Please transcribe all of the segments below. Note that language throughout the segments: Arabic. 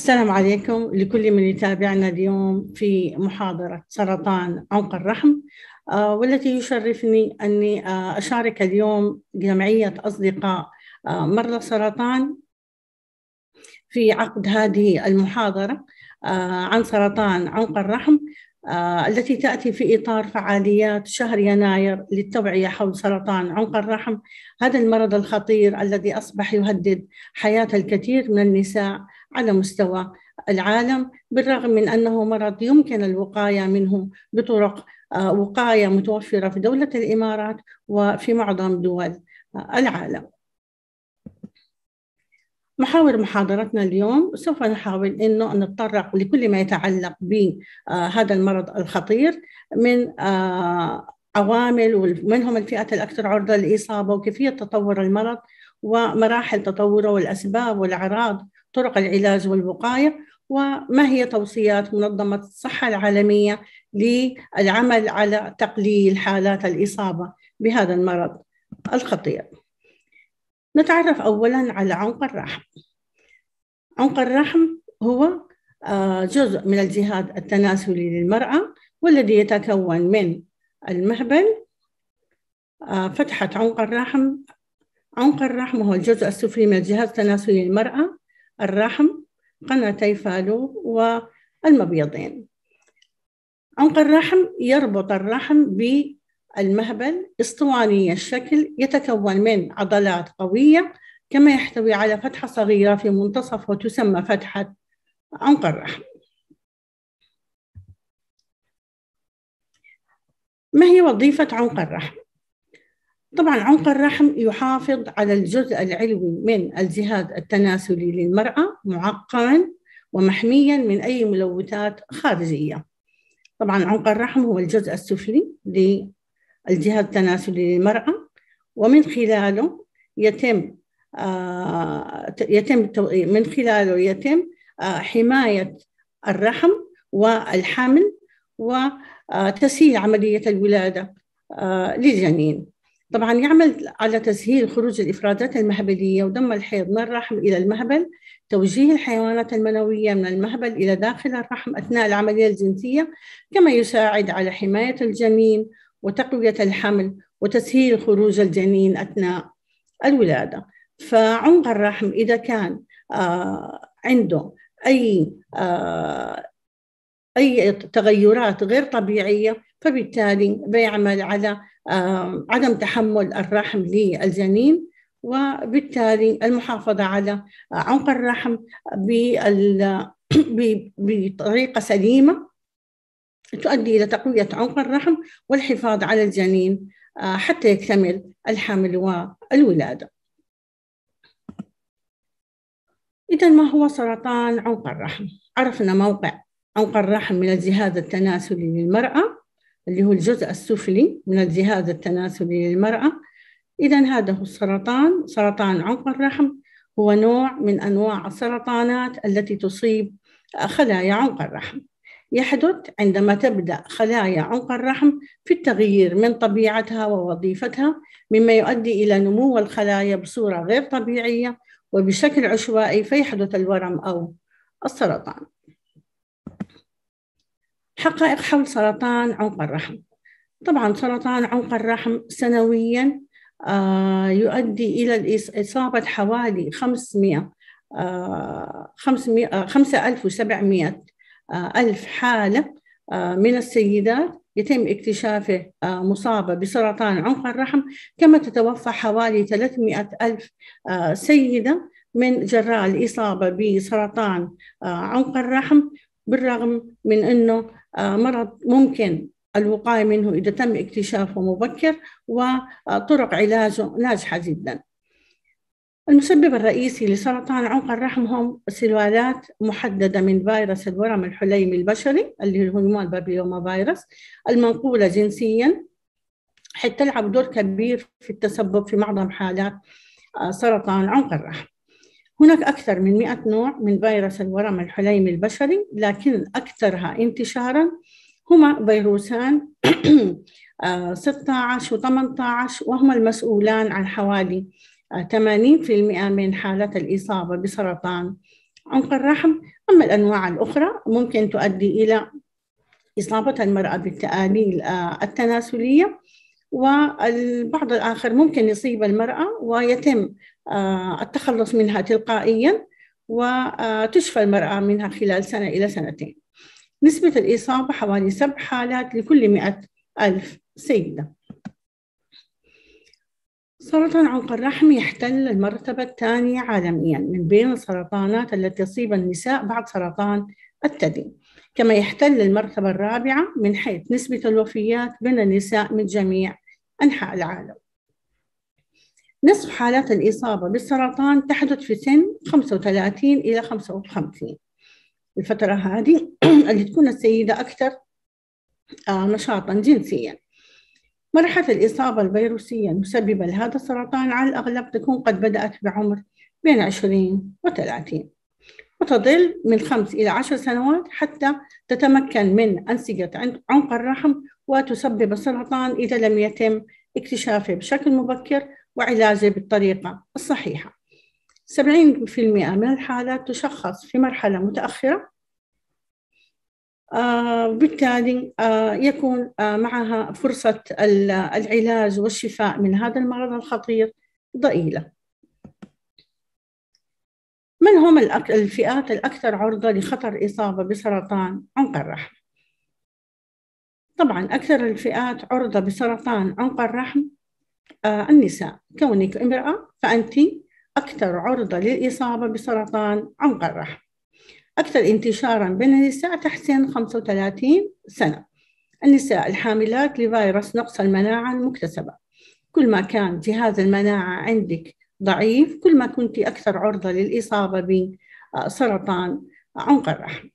السلام عليكم لكل من يتابعنا اليوم في محاضرة سرطان عنق الرحم آه، والتي يشرفني أني آه، أشارك اليوم جمعية أصدقاء آه، مرضى سرطان في عقد هذه المحاضرة عن سرطان عنق الرحم التي تأتي في إطار فعاليات شهر يناير للتوعية حول سرطان عنق الرحم هذا المرض الخطير الذي أصبح يهدد حياة الكثير من النساء على مستوى العالم بالرغم من انه مرض يمكن الوقايه منه بطرق آه، وقايه متوفره في دوله الامارات وفي معظم دول آه، العالم. محاور محاضرتنا اليوم سوف نحاول انه نتطرق لكل ما يتعلق بهذا آه، المرض الخطير من عوامل ومن هم الفئات الاكثر عرضه للاصابه وكيفيه تطور المرض ومراحل تطوره والاسباب والاعراض طرق العلاج والوقاية وما هي توصيات منظمة الصحة العالمية للعمل على تقليل حالات الإصابة بهذا المرض الخطير نتعرف أولا على عنق الرحم عنق الرحم هو آه، جزء من الجهاز التناسلي للمرأة والذي يتكون من المهبل آه، فتحة عنق الرحم عنق الرحم هو الجزء السفلي من الجهاز التناسلي للمرأة الرحم قناتي فالوب والمبيضين عنق الرحم يربط الرحم بالمهبل اسطواني الشكل يتكون من عضلات قوية كما يحتوي على فتحة صغيرة في منتصف وتسمى فتحة عنق الرحم ما هي وظيفة عنق الرحم؟ طبعا عنق الرحم يحافظ على الجزء العلوي من الجهاز التناسلي للمرأة معقما ومحميا من أي ملوثات خارجية طبعا عنق الرحم هو الجزء السفلي للجهاز التناسلي للمرأة ومن خلاله يتم آه، يتم من خلاله يتم آه، حماية الرحم والحمل وتسهيل آه، عملية الولادة للجنين طبعا يعمل على تسهيل خروج الإفرازات المهبلية ودم الحيض من الرحم إلى المهبل توجيه الحيوانات المنوية من المهبل إلى داخل الرحم أثناء العملية الجنسية كما يساعد على حماية الجنين وتقوية الحمل وتسهيل خروج الجنين أثناء الولادة فعمق الرحم إذا كان آه، عنده أي آه، أي تغيرات غير طبيعية فبالتالي بيعمل على عدم تحمل الرحم للجنين وبالتالي المحافظة على آه، عنق الرحم بطريقة سليمة تؤدي إلى تقوية عنق الرحم والحفاظ على الجنين آه، حتى يكتمل الحمل والولادة إذا ما هو سرطان عنق الرحم؟ عرفنا موقع عنق الرحم من الجهاز التناسلي للمرأة اللي هو الجزء السفلي من الجهاز التناسلي للمرأة إذا هذا هو السرطان سرطان عنق الرحم هو نوع من أنواع السرطانات التي تصيب خلايا عنق الرحم يحدث عندما تبدأ خلايا عنق الرحم في التغيير من طبيعتها ووظيفتها مما يؤدي إلى نمو الخلايا بصورة غير طبيعية وبشكل عشوائي فيحدث الورم أو السرطان حقائق حول سرطان عنق الرحم طبعا سرطان عنق الرحم سنويا آه، يؤدي إلى إصابة حوالي 500 500 5700 ألف حالة آه، من السيدات يتم اكتشافه آه، مصابة بسرطان عنق الرحم كما تتوفى حوالي 300 ألف سيدة من جراء الإصابة بسرطان عنق الرحم بالرغم من أنه آه، مرض ممكن الوقاية منه إذا تم اكتشافه مبكر وطرق علاجه ناجحة جدا المسبب الرئيسي لسرطان عنق الرحم هم سلالات محددة من فيروس الورم الحليمي البشري اللي هو هرمون بابيوما فيروس المنقولة جنسيا حتى تلعب دور كبير في التسبب في معظم حالات آه، سرطان عنق الرحم هناك أكثر من 100 نوع من فيروس الورم الحليمي البشري لكن أكثرها انتشارا هما فيروسان 16 و 18 وهما المسؤولان عن حوالي 80% آه، من حالات الإصابة بسرطان عنق الرحم أما الأنواع الأخرى ممكن تؤدي إلى إصابة المرأة بالتآليل آه، التناسلية والبعض الآخر ممكن يصيب المرأة ويتم آه، التخلص منها تلقائيا وتشفى المرأة منها خلال سنة إلى سنتين نسبة الإصابة حوالي سبع حالات لكل مئة ألف سيدة سرطان عنق الرحم يحتل المرتبة الثانية عالميا من بين السرطانات التي تصيب النساء بعد سرطان الثدي كما يحتل المرتبة الرابعة من حيث نسبة الوفيات بين النساء من جميع أنحاء العالم نصف حالات الإصابة بالسرطان تحدث في سن 35 إلى 55 الفترة هذه اللي تكون السيدة أكثر آه، نشاطا جنسيا مرحلة الإصابة الفيروسية المسببة لهذا السرطان على الأغلب تكون قد بدأت بعمر بين 20 و 30 وتظل من 5 إلى 10 سنوات حتى تتمكن من أنسجة عنق الرحم وتسبب السرطان إذا لم يتم اكتشافه بشكل مبكر وعلاجه بالطريقة الصحيحة 70% من الحالات تشخص في مرحلة متأخرة آه، وبالتالي آه، يكون آه، معها فرصة العلاج والشفاء من هذا المرض الخطير ضئيلة من هم الفئات الأكثر عرضة لخطر إصابة بسرطان عنق الرحم؟ طبعا أكثر الفئات عرضة بسرطان عنق الرحم آه، النساء كونك امرأة فأنت أكثر عرضة للإصابة بسرطان عنق الرحم أكثر انتشارا بين النساء تحت سن 35 سنة النساء الحاملات لفيروس نقص المناعة المكتسبة كل ما كان جهاز المناعة عندك ضعيف كل ما كنت أكثر عرضة للإصابة بسرطان عنق الرحم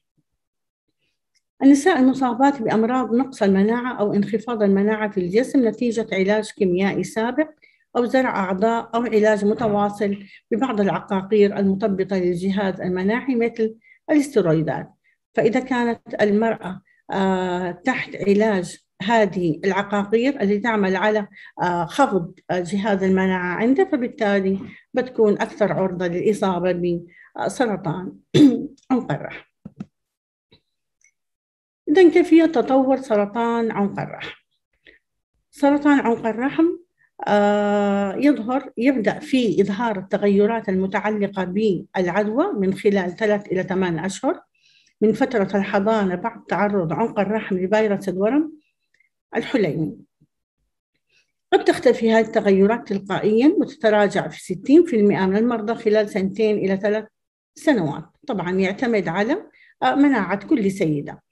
النساء المصابات بأمراض نقص المناعة أو انخفاض المناعة في الجسم نتيجة علاج كيميائي سابق أو زرع أعضاء أو علاج متواصل ببعض العقاقير المطبقة للجهاز المناعي مثل الاسترويدات فإذا كانت المرأة آه، تحت علاج هذه العقاقير التي تعمل على آه، خفض جهاز المناعة عنده فبالتالي بتكون أكثر عرضة للإصابة بسرطان أو قرح إذا كيفية تطور سرطان عنق الرحم سرطان عنق الرحم آه، يظهر يبدأ في إظهار التغيرات المتعلقة بالعدوى من خلال ثلاث إلى ثمان أشهر من فترة الحضانة بعد تعرض عنق الرحم لفيروس الورم الحليمي قد تختفي هذه التغيرات تلقائيا وتتراجع في 60% من المرضى خلال سنتين إلى ثلاث سنوات طبعا يعتمد على آه، مناعة كل سيدة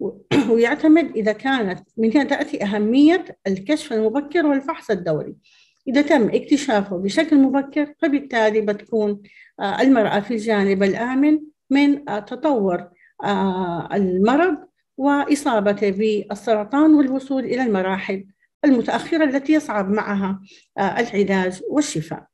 ويعتمد إذا كانت من هنا تأتي أهمية الكشف المبكر والفحص الدوري إذا تم اكتشافه بشكل مبكر فبالتالي بتكون آه، المرأة في الجانب الآمن من آه، تطور آه، المرض وإصابته بالسرطان والوصول إلى المراحل المتأخرة التي يصعب معها العلاج والشفاء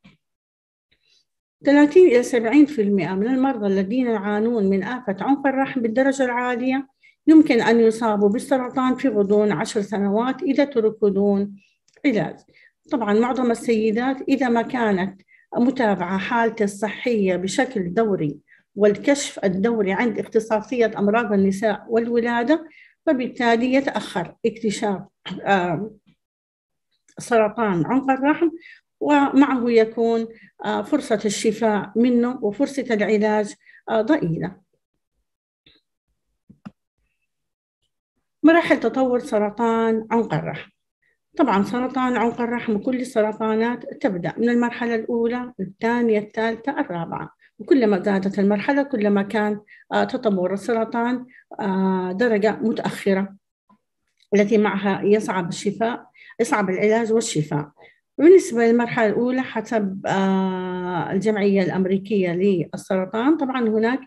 30 إلى 70% من المرضى الذين يعانون من آفة عنق الرحم بالدرجة العالية يمكن أن يصابوا بالسرطان في غضون عشر سنوات إذا تركوا دون علاج طبعا معظم السيدات إذا ما كانت متابعة حالته الصحية بشكل دوري والكشف الدوري عند اختصاصية أمراض النساء والولادة فبالتالي يتأخر اكتشاف سرطان عنق الرحم ومعه يكون فرصة الشفاء منه وفرصة العلاج ضئيلة مراحل تطور سرطان عنق الرحم طبعا سرطان عنق الرحم وكل السرطانات تبدأ من المرحلة الأولى الثانية الثالثة الرابعة وكلما زادت المرحلة كلما كان آه، تطور السرطان آه، درجة متأخرة التي معها يصعب الشفاء يصعب العلاج والشفاء بالنسبة للمرحلة الأولى حسب آه، الجمعية الأمريكية للسرطان طبعا هناك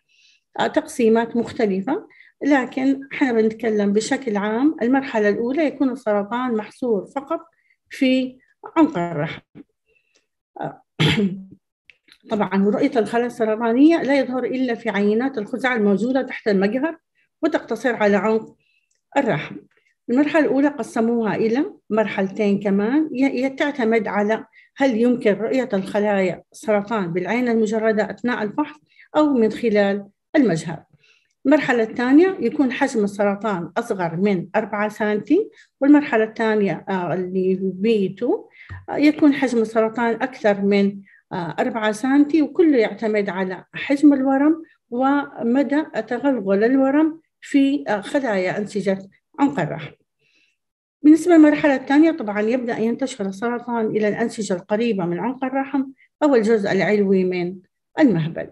تقسيمات مختلفة لكن احنا بنتكلم بشكل عام المرحلة الأولى يكون السرطان محصور فقط في عنق الرحم آه، طبعا رؤية الخلايا السرطانية لا يظهر إلا في عينات الخزعة الموجودة تحت المجهر وتقتصر على عنق الرحم المرحلة الأولى قسموها إلى مرحلتين كمان تعتمد على هل يمكن رؤية الخلايا السرطان بالعين المجردة أثناء الفحص أو من خلال المجهر المرحلة الثانية يكون حجم السرطان أصغر من 4 سنتي والمرحلة الثانية آه، اللي بي 2 آه، يكون حجم السرطان أكثر من 4 آه، سنتي وكله يعتمد على حجم الورم ومدى تغلغل الورم في خلايا أنسجة عنق الرحم بالنسبة للمرحلة الثانية طبعا يبدأ ينتشر السرطان إلى الأنسجة القريبة من عنق الرحم أو الجزء العلوي من المهبل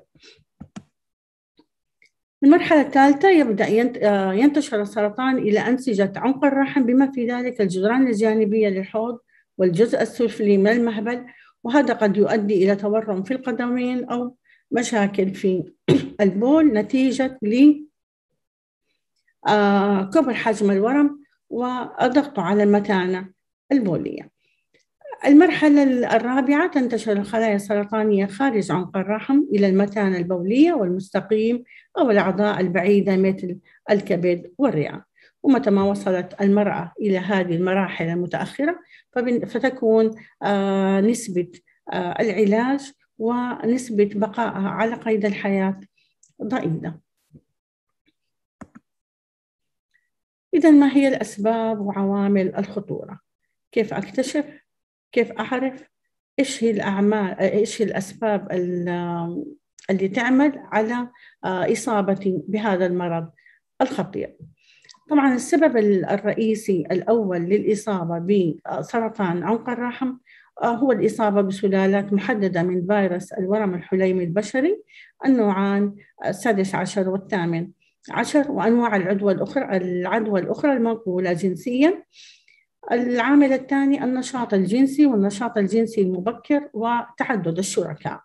المرحلة الثالثة يبدأ آه، ينتشر السرطان إلى أنسجة عنق الرحم بما في ذلك الجدران الجانبية للحوض والجزء السفلي من المهبل وهذا قد يؤدي إلى تورم في القدمين أو مشاكل في البول نتيجة لكبر آه، حجم الورم وضغطه على المتانة البولية المرحلة الرابعة تنتشر الخلايا السرطانية خارج عنق الرحم إلى المتانة البولية والمستقيم أو الأعضاء البعيدة مثل الكبد والرئة ومتى ما وصلت المرأة إلى هذه المراحل المتأخرة فتكون آه، نسبة آه، العلاج ونسبة بقائها على قيد الحياة ضئيلة إذا ما هي الأسباب وعوامل الخطورة؟ كيف أكتشف كيف أعرف إيش هي الأعمال إيش هي الأسباب اللي تعمل على آه، إصابتي بهذا المرض الخطير طبعا السبب الرئيسي الأول للإصابة بسرطان عنق الرحم آه، هو الإصابة بسلالات محددة من فيروس الورم الحليمي البشري النوعان آه، السادس عشر والثامن عشر وأنواع العدوى الأخرى العدوى الأخرى المنقولة جنسيا العامل الثاني النشاط الجنسي والنشاط الجنسي المبكر وتعدد الشركاء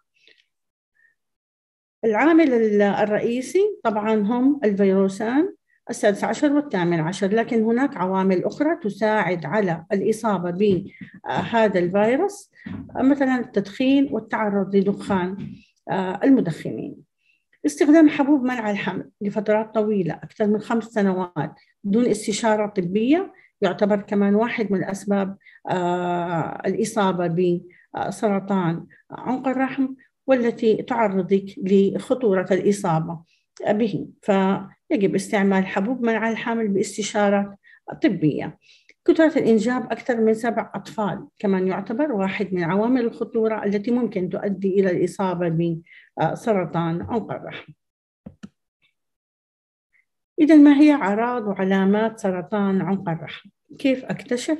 العامل الرئيسي طبعا هم الفيروسان السادس عشر والثامن عشر لكن هناك عوامل أخرى تساعد على الإصابة بهذا الفيروس مثلا التدخين والتعرض لدخان آه، المدخنين استخدام حبوب منع الحمل لفترات طويلة أكثر من خمس سنوات دون استشارة طبية يعتبر كمان واحد من أسباب آه، الإصابة بسرطان عنق الرحم والتي تعرضك لخطورة الإصابة به فيجب استعمال حبوب منع الحمل باستشارة طبية كثرة الإنجاب أكثر من سبع أطفال كمان يعتبر واحد من عوامل الخطورة التي ممكن تؤدي إلى الإصابة بسرطان عنق الرحم إذا ما هي أعراض وعلامات سرطان عنق الرحم؟ كيف أكتشف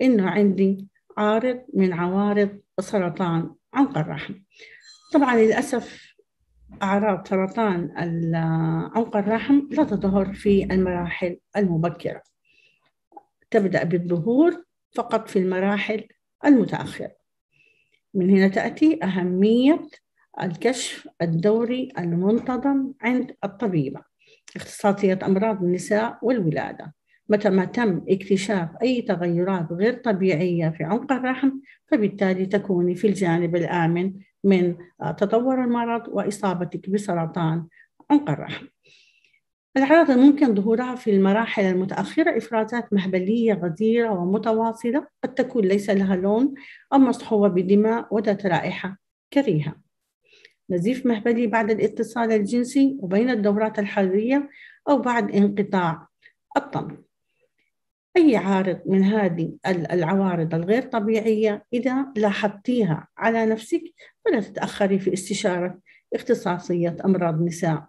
إنه عندي عارض من عوارض سرطان عنق الرحم؟ طبعا للأسف أعراض سرطان عنق الرحم لا تظهر في المراحل المبكرة تبدأ بالظهور فقط في المراحل المتأخرة من هنا تأتي أهمية الكشف الدوري المنتظم عند الطبيبة اختصاصية أمراض النساء والولادة متى ما تم اكتشاف أي تغيرات غير طبيعية في عمق الرحم فبالتالي تكوني في الجانب الآمن من آه، تطور المرض وإصابتك بسرطان عمق الرحم الأعراض الممكن ظهورها في المراحل المتأخرة إفرازات مهبلية غزيرة ومتواصلة قد تكون ليس لها لون أو مصحوبة بدماء وذات رائحة كريهة نزيف مهبلي بعد الاتصال الجنسي وبين الدورات الحرية أو بعد انقطاع الطم أي عارض من هذه العوارض الغير طبيعية إذا لاحظتيها على نفسك فلا تتأخري في استشارة اختصاصية أمراض نساء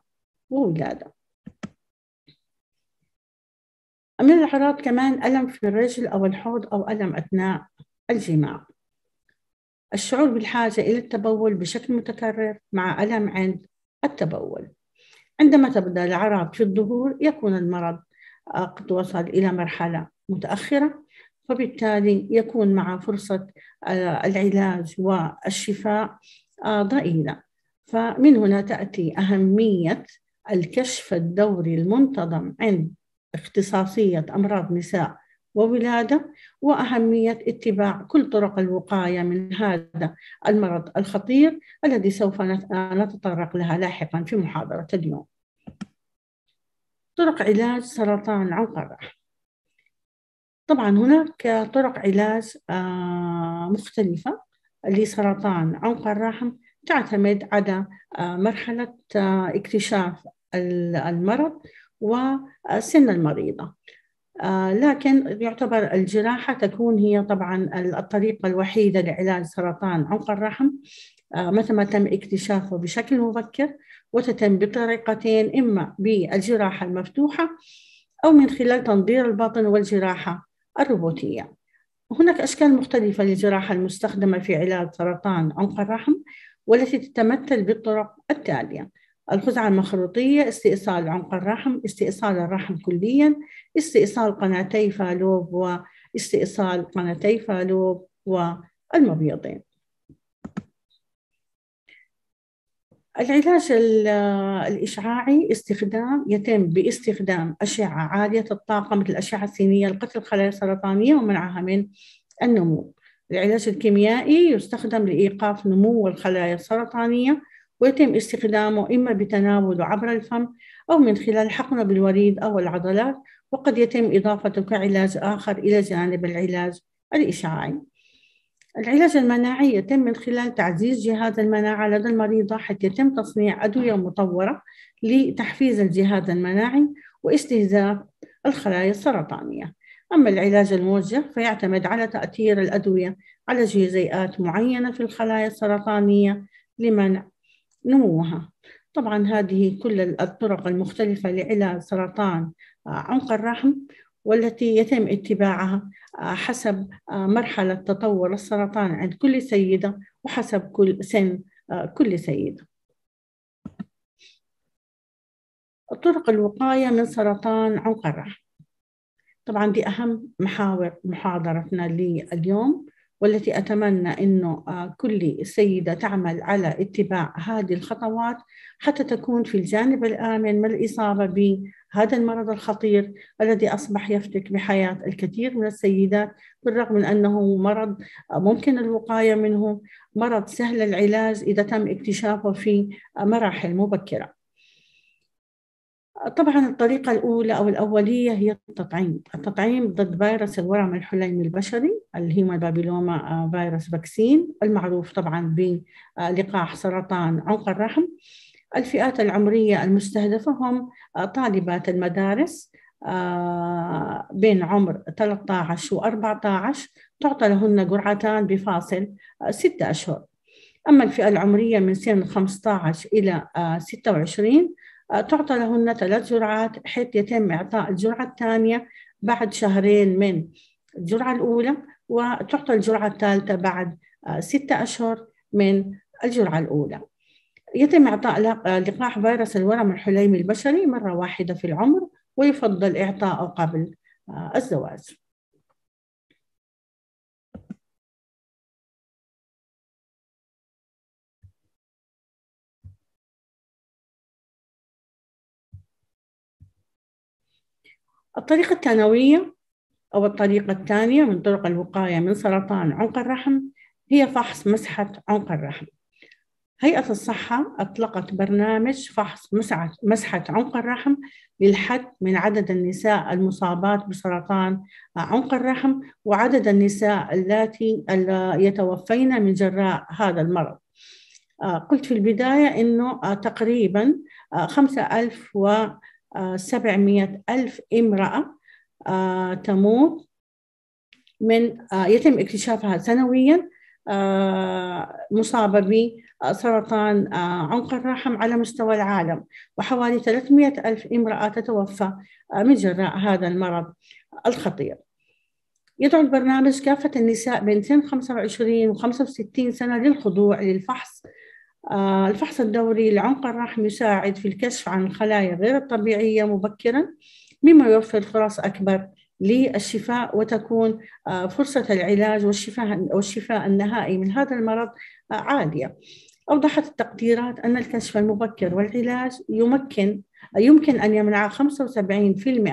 وولادة من الأعراض كمان ألم في الرجل أو الحوض أو ألم أثناء الجماع الشعور بالحاجة إلى التبول بشكل متكرر مع ألم عند التبول عندما تبدأ الأعراض في الظهور يكون المرض آه، قد وصل إلى مرحلة متأخرة وبالتالي يكون مع فرصة آه، العلاج والشفاء آه، ضئيلة فمن هنا تأتي أهمية الكشف الدوري المنتظم عند اختصاصية أمراض نساء وولادة وأهمية اتباع كل طرق الوقاية من هذا المرض الخطير الذي سوف نتطرق لها لاحقا في محاضرة اليوم طرق علاج سرطان عنق الرحم طبعا هناك طرق علاج آه، مختلفة لسرطان عنق الرحم تعتمد على آه، مرحلة آه، اكتشاف المرض وسن المريضة آه، لكن يعتبر الجراحة تكون هي طبعا الطريقة الوحيدة لعلاج سرطان عنق الرحم آه، متى ما تم اكتشافه بشكل مبكر وتتم بطريقتين إما بالجراحة المفتوحة أو من خلال تنظير البطن والجراحة الروبوتية هناك أشكال مختلفة للجراحة المستخدمة في علاج سرطان عنق الرحم والتي تتمثل بالطرق التالية الخزعة المخروطية استئصال عنق الرحم استئصال الرحم كليا استئصال قناتي فالوب واستئصال قناتي فالوب والمبيضين العلاج الإشعاعي استخدام يتم باستخدام أشعة عالية الطاقة مثل الأشعة السينية لقتل الخلايا السرطانية ومنعها من النمو العلاج الكيميائي يستخدم لإيقاف نمو الخلايا السرطانية ويتم استخدامه إما بتناوله عبر الفم أو من خلال حقنه بالوريد أو العضلات وقد يتم إضافته كعلاج آخر إلى جانب العلاج الإشعاعي العلاج المناعي يتم من خلال تعزيز جهاز المناعة لدى المريضة حيث يتم تصنيع أدوية مطورة لتحفيز الجهاز المناعي واستهداف الخلايا السرطانية أما العلاج الموجه فيعتمد على تأثير الأدوية على جزيئات معينة في الخلايا السرطانية لمنع نموها طبعا هذه كل الطرق المختلفة لعلاج سرطان عنق الرحم والتي يتم اتباعها آه، حسب آه، مرحلة تطور السرطان عند كل سيدة وحسب كل سن آه، كل سيدة طرق الوقاية من سرطان عنق الرحم طبعا دي أهم محاور محاضرتنا لليوم والتي أتمنى أنه آه، كل سيدة تعمل على اتباع هذه الخطوات حتى تكون في الجانب الآمن من الإصابة بهذا المرض الخطير الذي أصبح يفتك بحياة الكثير من السيدات بالرغم من أنه مرض آه، ممكن الوقاية منه مرض سهل العلاج إذا تم اكتشافه في آه، مراحل مبكرة طبعا الطريقة الأولى أو الأولية هي التطعيم التطعيم ضد فيروس الورم الحليمي البشري الهيومن بابيلوما فيروس فاكسين المعروف طبعا بلقاح سرطان عنق الرحم الفئات العمرية المستهدفة هم طالبات المدارس آه، بين عمر 13 و 14 تعطى لهن جرعتان بفاصل 6 آه، أشهر أما الفئة العمرية من سن 15 إلى 26 آه، تعطى لهن ثلاث جرعات حيث يتم إعطاء الجرعة الثانية بعد شهرين من الجرعة الأولى وتعطى الجرعة الثالثة بعد آه، ستة أشهر من الجرعة الأولى يتم إعطاء آه، لقاح فيروس الورم الحليمي البشري مرة واحدة في العمر ويفضل إعطاءه قبل آه، الزواج الطريقة الثانوية أو الطريقة الثانية من طرق الوقاية من سرطان عنق الرحم هي فحص مسحة عنق الرحم هيئة الصحة أطلقت برنامج فحص مسحة عنق الرحم للحد من عدد النساء المصابات بسرطان عنق الرحم وعدد النساء اللاتي يتوفين من جراء هذا المرض آه، قلت في البداية أنه آه، تقريباً آه، و 700 ألف امرأة آه، تموت من آه، يتم اكتشافها سنويا آه، مصابة بسرطان عنق الرحم على مستوى العالم وحوالي 300 ألف امرأة تتوفى من جراء هذا المرض الخطير يدعو البرنامج كافة النساء بين سن 25 و 65 سنة للخضوع للفحص آه، الفحص الدوري لعمق الرحم يساعد في الكشف عن الخلايا غير الطبيعية مبكرا مما يوفر فرص أكبر للشفاء وتكون آه، فرصة العلاج والشفاء والشفاء النهائي من هذا المرض آه، عالية. أوضحت التقديرات أن الكشف المبكر والعلاج يمكن يمكن أن يمنع 75%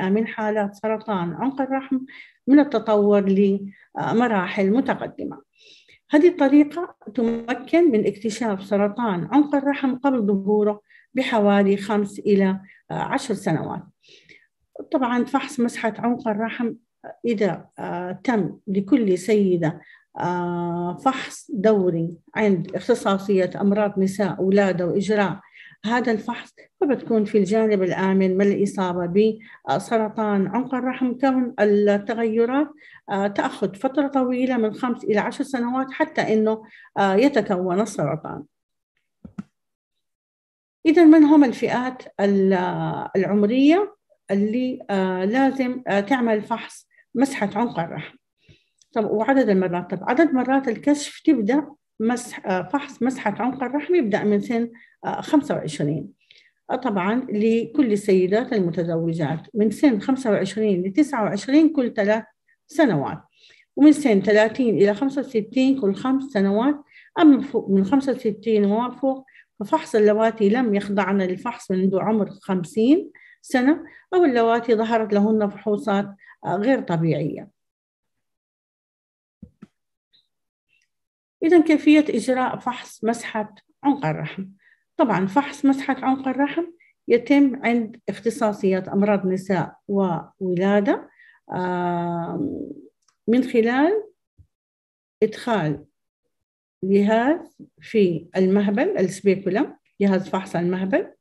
من حالات سرطان عنق الرحم من التطور لمراحل متقدمة. هذه الطريقة تمكن من اكتشاف سرطان عنق الرحم قبل ظهوره بحوالي خمس إلى عشر سنوات طبعا فحص مسحة عنق الرحم إذا آه، تم لكل سيدة آه، فحص دوري عند اختصاصية أمراض نساء أولادة وإجراء هذا الفحص فبتكون في الجانب الآمن من الإصابة بسرطان عنق الرحم كون التغيرات آه، تأخذ فترة طويلة من خمس إلى عشر سنوات حتى أنه آه، يتكون السرطان إذا من هم الفئات آه، العمرية اللي لازم تعمل فحص مسحة عنق الرحم طب وعدد المرات طب عدد مرات الكشف تبدأ مسح آه، فحص مسحة عنق الرحم يبدأ من سن 25 آه، آه، طبعا لكل السيدات المتزوجات من سن 25 ل 29 كل ثلاث سنوات ومن سن 30 إلى 65 كل خمس سنوات أما من 65 وما فوق ففحص اللواتي لم يخضعن للفحص منذ عمر 50 سنة أو اللواتي ظهرت لهن فحوصات غير طبيعية إذا كيفية إجراء فحص مسحة عنق الرحم طبعا فحص مسحة عنق الرحم يتم عند اختصاصيات أمراض نساء وولادة من خلال إدخال جهاز في المهبل السبيكولم جهاز فحص المهبل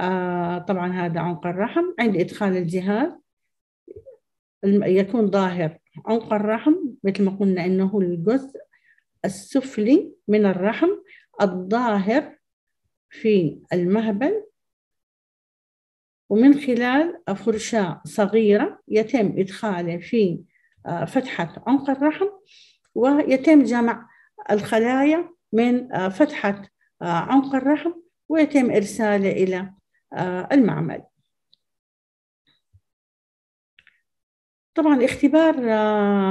آه، طبعا هذا عنق الرحم عند إدخال الجهاز يكون ظاهر عنق الرحم مثل ما قلنا انه الجزء السفلي من الرحم الظاهر في المهبل ومن خلال فرشاة صغيرة يتم إدخاله في آه، فتحة عنق الرحم ويتم جمع الخلايا من آه، فتحة آه، عنق الرحم ويتم إرساله إلى المعمل طبعا اختبار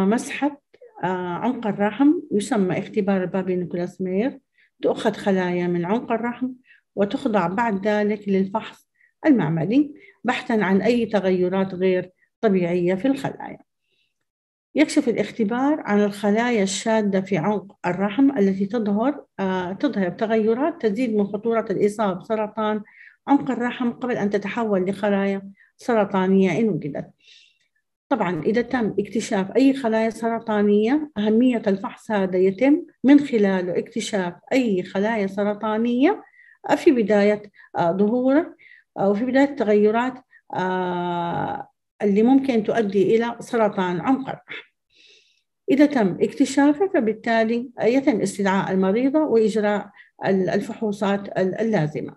مسحة آه، عنق الرحم يسمى اختبار البابي نيكولاس مير تؤخذ خلايا من عنق الرحم وتخضع بعد ذلك للفحص المعملي بحثا عن أي تغيرات غير طبيعية في الخلايا يكشف الاختبار عن الخلايا الشادة في عنق الرحم التي تظهر آه، تظهر تغيرات تزيد من خطورة الإصابة بسرطان عنق الرحم قبل أن تتحول لخلايا سرطانية إن وجدت طبعا إذا تم اكتشاف أي خلايا سرطانية أهمية الفحص هذا يتم من خلاله اكتشاف أي خلايا سرطانية آه، في بداية آه، ظهوره آه، في بداية تغيرات اللي ممكن تؤدي إلى سرطان عنق الرحم إذا تم اكتشافه فبالتالي يتم استدعاء المريضة وإجراء الفحوصات اللازمة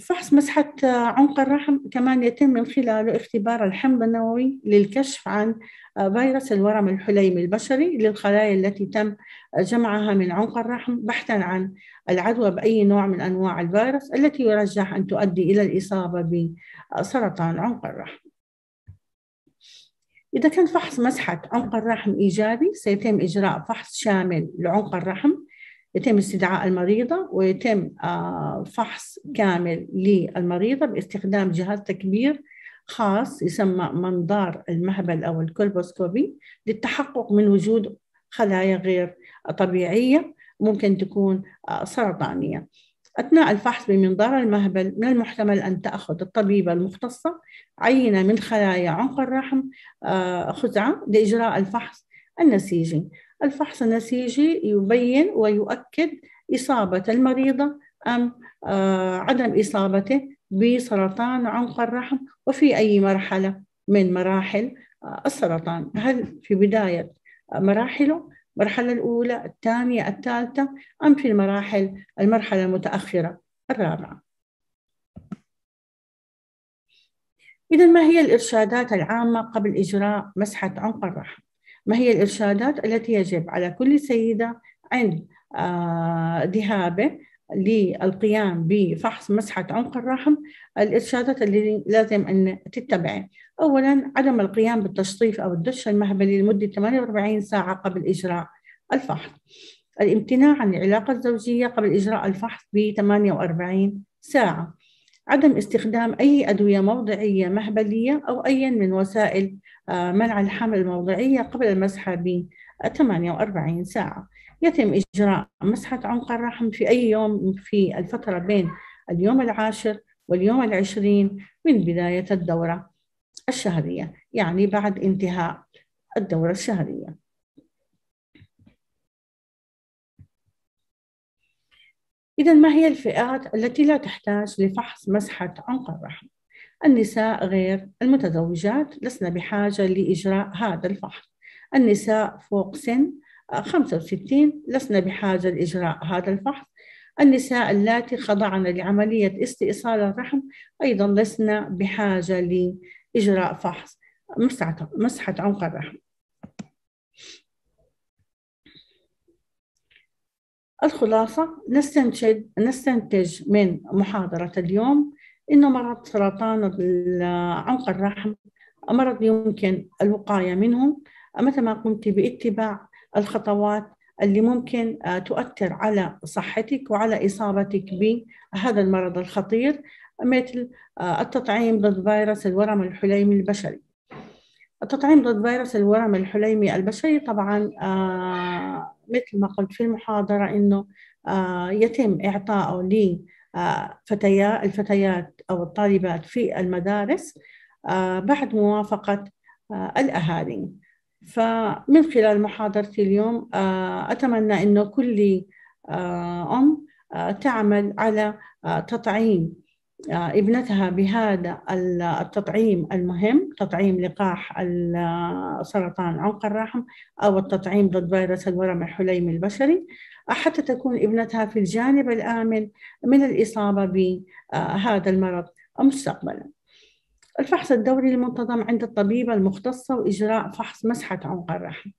فحص مسحة عنق الرحم كمان يتم من خلاله اختبار الحمض النووي للكشف عن فيروس الورم الحليمي البشري للخلايا التي تم جمعها من عنق الرحم بحثا عن العدوى بأي نوع من أنواع الفيروس التي يرجح أن تؤدي إلى الإصابة بسرطان عنق الرحم إذا كان فحص مسحة عنق الرحم إيجابي سيتم إجراء فحص شامل لعنق الرحم يتم استدعاء المريضة ويتم آه، فحص كامل للمريضة باستخدام جهاز تكبير خاص يسمى منظار المهبل أو الكولبوسكوبي للتحقق من وجود خلايا غير طبيعية ممكن تكون آه، سرطانية أثناء الفحص بمنظار المهبل من المحتمل أن تأخذ الطبيبة المختصة عينة من خلايا عنق الرحم آه، خزعة لإجراء الفحص النسيجي الفحص النسيجي يبين ويؤكد إصابة المريضة أم آه، عدم إصابته بسرطان عنق الرحم وفي أي مرحلة من مراحل آه، السرطان هل في بداية مراحله المرحلة الأولى الثانية الثالثة أم في المراحل المرحلة المتأخرة الرابعة إذا ما هي الإرشادات العامة قبل إجراء مسحة عنق الرحم؟ ما هي الإرشادات التي يجب على كل سيدة عند آه، ذهابه للقيام بفحص مسحة عنق الرحم الإرشادات اللي لازم أن تتبعه أولا عدم القيام بالتشطيف أو الدش المهبلي لمدة 48 ساعة قبل إجراء الفحص الامتناع عن العلاقة الزوجية قبل إجراء الفحص ب 48 ساعة عدم استخدام أي أدوية موضعية مهبلية أو أي من وسائل آه، منع الحمل الموضعية قبل المسحة ب 48 ساعة يتم إجراء مسحة عنق الرحم في أي يوم في الفترة بين اليوم العاشر واليوم العشرين من بداية الدورة الشهرية يعني بعد انتهاء الدورة الشهرية إذا ما هي الفئات التي لا تحتاج لفحص مسحة عنق الرحم؟ النساء غير المتزوجات لسنا بحاجة لإجراء هذا الفحص النساء فوق سن 65 لسنا بحاجة لإجراء هذا الفحص النساء اللاتي خضعن لعملية استئصال الرحم أيضا لسنا بحاجة لإجراء فحص مسحة عنق الرحم الخلاصة نستنتج نستنتج من محاضرة اليوم إنه مرض سرطان عنق الرحم مرض يمكن الوقاية منه متى ما قمت باتباع الخطوات اللي ممكن آه، تؤثر على صحتك وعلى إصابتك بهذا المرض الخطير مثل آه، التطعيم ضد فيروس الورم الحليمي البشري التطعيم ضد فيروس الورم الحليمي البشري طبعا آه، مثل ما قلت في المحاضرة إنه آه، يتم إعطائه لفتيات آه، الفتيات أو الطالبات في المدارس آه، بعد موافقة الأهالي فمن خلال محاضرتي اليوم أتمنى أنه كل أم تعمل على تطعيم آه، ابنتها بهذا التطعيم المهم تطعيم لقاح سرطان عنق الرحم أو التطعيم ضد فيروس الورم الحليمي البشري آه، حتى تكون ابنتها في الجانب الآمن من الإصابة بهذا المرض مستقبلا الفحص الدوري المنتظم عند الطبيبة المختصة وإجراء فحص مسحة عنق الرحم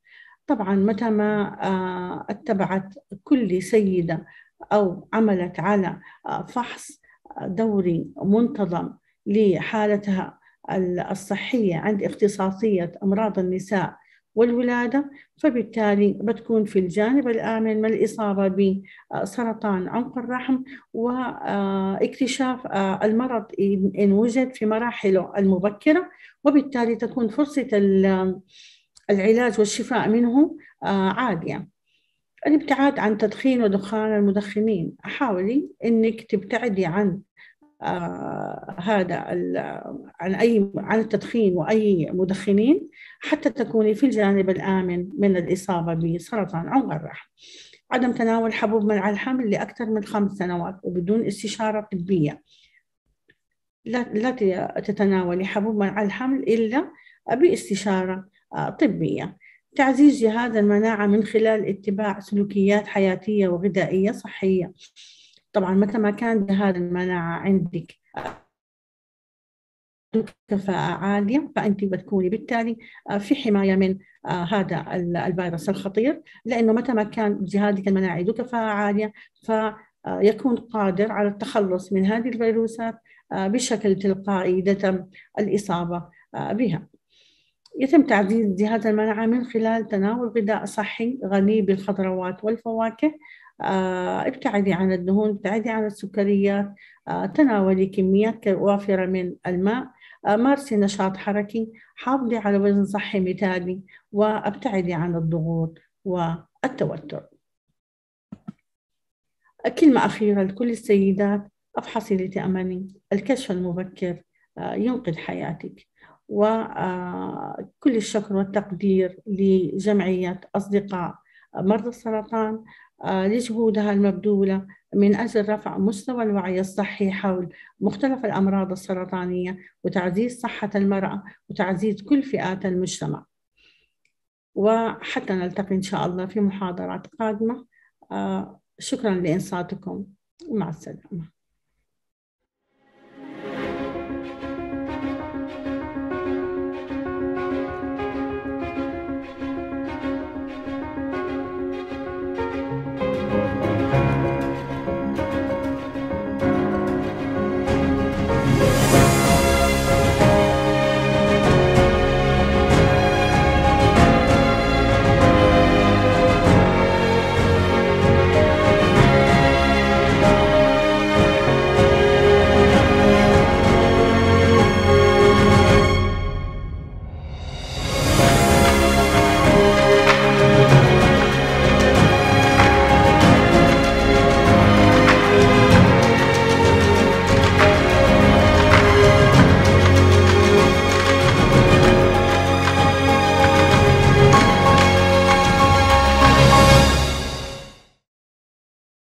طبعا متى ما آه، اتبعت كل سيدة أو عملت على فحص دوري منتظم لحالتها الصحية عند اختصاصية أمراض النساء والولادة فبالتالي بتكون في الجانب الآمن من الإصابة بسرطان عنق الرحم واكتشاف آه، آه، المرض إن وجد في مراحله المبكرة وبالتالي تكون فرصة العلاج والشفاء منه آه، عالية الابتعاد عن تدخين ودخان المدخنين حاولي انك تبتعدي عن آه هذا عن اي عن التدخين واي مدخنين حتى تكوني في الجانب الامن من الاصابه بسرطان عنق الرحم. عدم تناول حبوب منع الحمل لاكثر من خمس سنوات وبدون استشاره طبيه. لا لا تتناولي حبوب منع الحمل الا باستشاره آه، طبيه. تعزيز جهاز المناعة من خلال اتباع سلوكيات حياتية وغذائية صحية طبعا متى ما كان جهاز المناعة عندك كفاءة عالية فأنت بتكوني بالتالي آه، في حماية من آه، هذا الفيروس الخطير لأنه متى ما كان جهازك المناعي ذو كفاءة عالية فيكون آه، قادر على التخلص من هذه الفيروسات بشكل تلقائي إذا تم الإصابة بها يتم تعزيز جهاز المناعة من خلال تناول غذاء صحي غني بالخضروات والفواكه آه، ابتعدي عن الدهون ابتعدي عن السكريات آه، تناولي كميات وافرة من الماء آه، مارسي نشاط حركي حافظي على وزن صحي مثالي وابتعدي عن الضغوط والتوتر كلمة أخيرة لكل السيدات افحصي لتأمني الكشف المبكر ينقذ حياتك وكل آه، الشكر والتقدير لجمعية أصدقاء مرضى السرطان آه، لجهودها المبذولة من أجل رفع مستوى الوعي الصحي حول مختلف الأمراض السرطانية وتعزيز صحة المرأة وتعزيز كل فئات المجتمع وحتى نلتقي إن شاء الله في محاضرات قادمة آه، شكرا لإنصاتكم مع السلامة